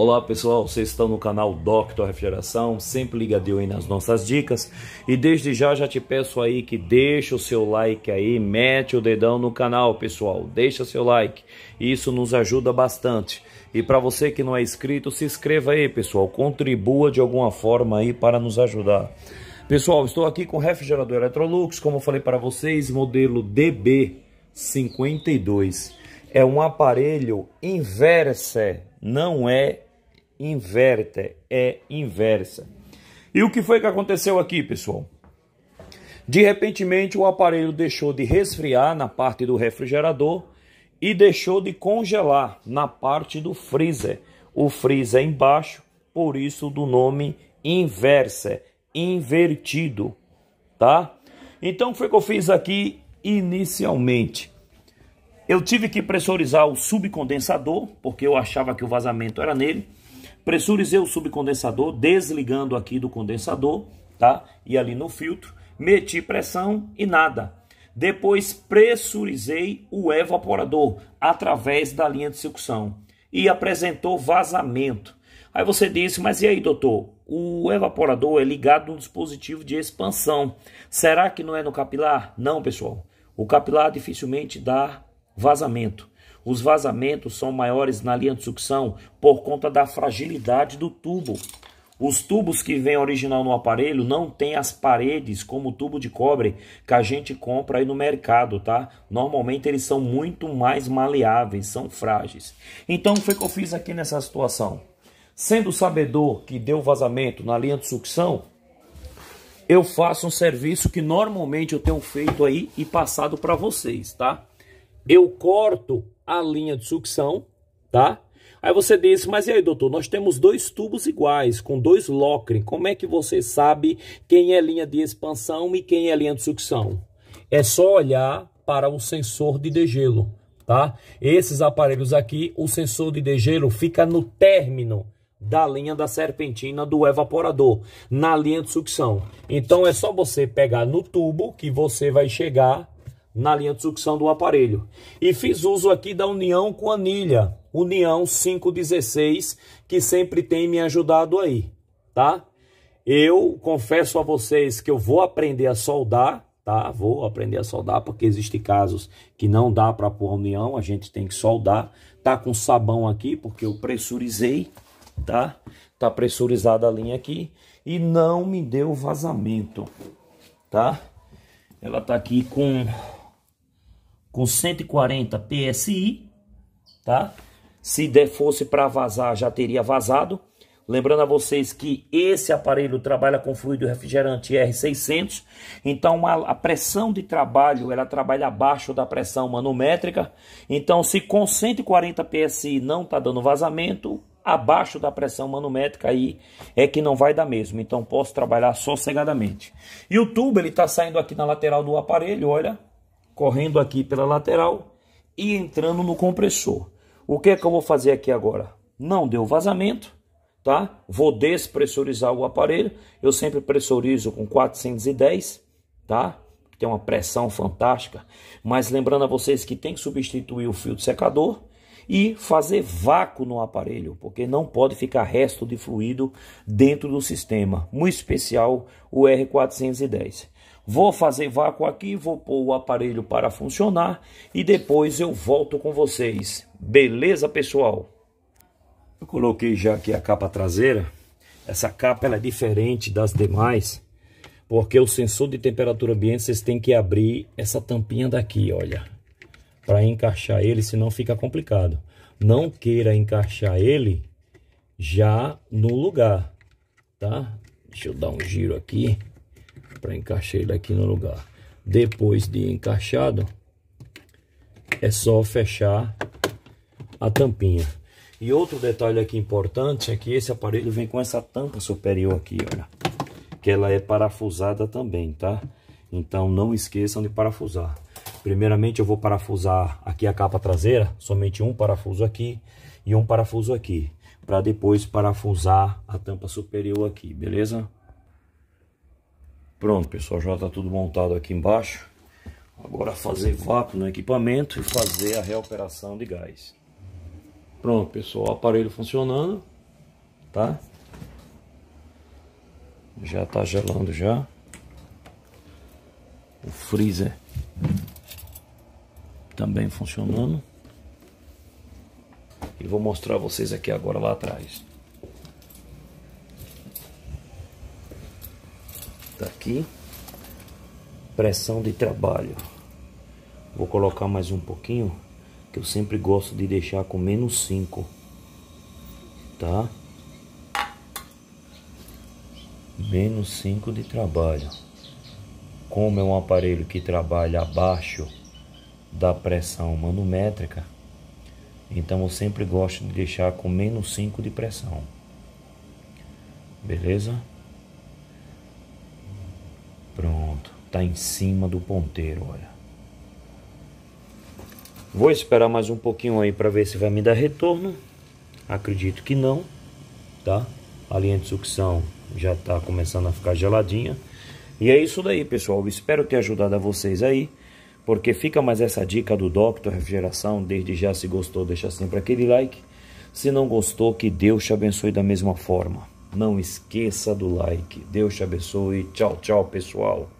Olá pessoal, vocês estão no canal Doctor Refrigeração, sempre ligadinho aí nas nossas dicas e desde já já te peço aí que deixa o seu like aí, mete o dedão no canal pessoal, deixa seu like, isso nos ajuda bastante. E para você que não é inscrito, se inscreva aí pessoal, contribua de alguma forma aí para nos ajudar. Pessoal, estou aqui com o refrigerador Electrolux, como eu falei para vocês, modelo DB52. É um aparelho inversa, não é inverter, é inversa. E o que foi que aconteceu aqui, pessoal? De repentemente o aparelho deixou de resfriar na parte do refrigerador e deixou de congelar na parte do freezer. O freezer embaixo, por isso do nome inversa, invertido, tá? Então foi o é que eu fiz aqui inicialmente. Eu tive que pressurizar o subcondensador, porque eu achava que o vazamento era nele. Pressurizei o subcondensador, desligando aqui do condensador, tá? E ali no filtro, meti pressão e nada. Depois pressurizei o evaporador através da linha de sucção e apresentou vazamento. Aí você disse, mas e aí, doutor? O evaporador é ligado no dispositivo de expansão. Será que não é no capilar? Não, pessoal. O capilar dificilmente dá vazamento. Os vazamentos são maiores na linha de sucção por conta da fragilidade do tubo. Os tubos que vêm original no aparelho não têm as paredes como o tubo de cobre que a gente compra aí no mercado, tá? Normalmente eles são muito mais maleáveis, são frágeis. Então o que eu fiz aqui nessa situação? Sendo sabedor que deu vazamento na linha de sucção, eu faço um serviço que normalmente eu tenho feito aí e passado para vocês, tá? eu corto a linha de sucção, tá? Aí você disse, mas e aí, doutor, nós temos dois tubos iguais, com dois locres. Como é que você sabe quem é linha de expansão e quem é linha de sucção? É só olhar para o sensor de degelo, tá? Esses aparelhos aqui, o sensor de degelo fica no término da linha da serpentina do evaporador, na linha de sucção. Então é só você pegar no tubo que você vai chegar na linha de sucção do aparelho. E fiz uso aqui da união com anilha, união 516, que sempre tem me ajudado aí, tá? Eu confesso a vocês que eu vou aprender a soldar, tá? Vou aprender a soldar, porque existem casos que não dá para pôr união, a gente tem que soldar. Tá com sabão aqui, porque eu pressurizei, tá? Tá pressurizada a linha aqui e não me deu vazamento, tá? Ela tá aqui com com 140 PSI, tá? Se der fosse para vazar, já teria vazado. Lembrando a vocês que esse aparelho trabalha com fluido refrigerante R600, então a, pressão de trabalho ela trabalha abaixo da pressão manométrica. Então, se com 140 psi não está dando vazamento, abaixo da pressão manométrica aí é que não vai dar mesmo. Então, posso trabalhar sossegadamente. E o tubo ele está saindo aqui na lateral do aparelho, olha, correndo aqui pela lateral e entrando no compressor. O que é que eu vou fazer aqui agora? Não deu vazamento, tá? Vou despressurizar o aparelho. Eu sempre pressurizo com 410, tá? Tem uma pressão fantástica. Mas lembrando a vocês que tem que substituir o fio de secador e fazer vácuo no aparelho, porque não pode ficar resto de fluido dentro do sistema, muito especial o R410. Vou fazer vácuo aqui, vou pôr o aparelho para funcionar e depois eu volto com vocês. Beleza, pessoal? Eu coloquei já aqui a capa traseira. Essa capa ela é diferente das demais, porque o sensor de temperatura ambiente vocês têm que abrir essa tampinha daqui, olha, para encaixar ele, senão fica complicado. Não queira encaixar ele já no lugar, tá? Deixa eu dar um giro aqui para encaixar ele aqui no lugar. Depois de encaixado, é só fechar a tampinha. E outro detalhe aqui importante é que esse aparelho vem com essa tampa superior aqui, olha. Que ela é parafusada também, tá? Então não esqueçam de parafusar. Primeiramente eu vou parafusar aqui a capa traseira, somente um parafuso aqui e um parafuso aqui, para depois parafusar a tampa superior aqui, beleza? Pronto, pessoal, já está tudo montado aqui embaixo. Agora fazer vácuo no equipamento e fazer a reoperação de gás. Pronto, pessoal, o aparelho funcionando, tá? Já está gelando já. O freezer também funcionando. E vou mostrar vocês aqui agora lá atrás. aqui. Pressão de trabalho. Vou colocar mais um pouquinho, que eu sempre gosto de deixar com menos 5. Tá? Menos 5 de trabalho. Como é um aparelho que trabalha abaixo da pressão manométrica, então eu sempre gosto de deixar com menos 5 de pressão. Beleza? Tá em cima do ponteiro, olha. Vou esperar mais um pouquinho aí para ver se vai me dar retorno. Acredito que não, tá? A linha de sucção já tá começando a ficar geladinha. E é isso daí, pessoal. espero ter ajudado a vocês aí. Porque fica mais essa dica do Doctor Refrigeração. Desde já, se gostou, deixa sempre aquele like. Se não gostou, que Deus te abençoe da mesma forma. Não esqueça do like. Deus te abençoe. Tchau, tchau, pessoal.